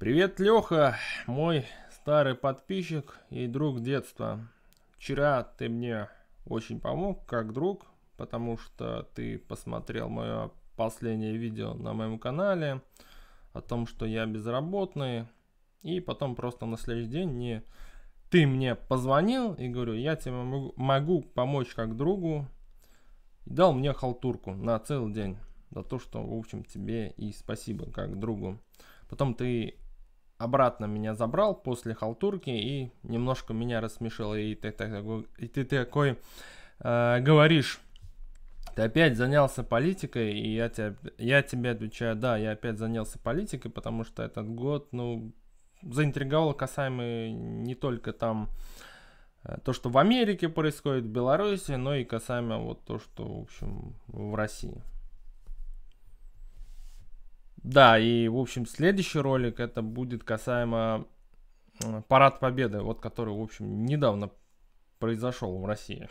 Привет, Леха, мой старый подписчик и друг детства. Вчера ты мне очень помог, как друг, потому что ты посмотрел мое последнее видео на моем канале о том, что я безработный. И потом просто на следующий день не ты мне позвонил и говорю, я тебе могу, помочь как другу. И дал мне халтурку на целый день. За то, что, в общем, тебе и спасибо как другу. Потом ты обратно меня забрал после халтурки и немножко меня рассмешил. И ты, так, и ты такой э, говоришь, ты опять занялся политикой, и я, тебя, я тебе отвечаю, да, я опять занялся политикой, потому что этот год, ну, заинтриговал касаемо не только там э, то, что в Америке происходит, в Беларуси, но и касаемо вот то, что, в общем, в России. Да, и, в общем, следующий ролик это будет касаемо Парад Победы, вот который, в общем, недавно произошел в России.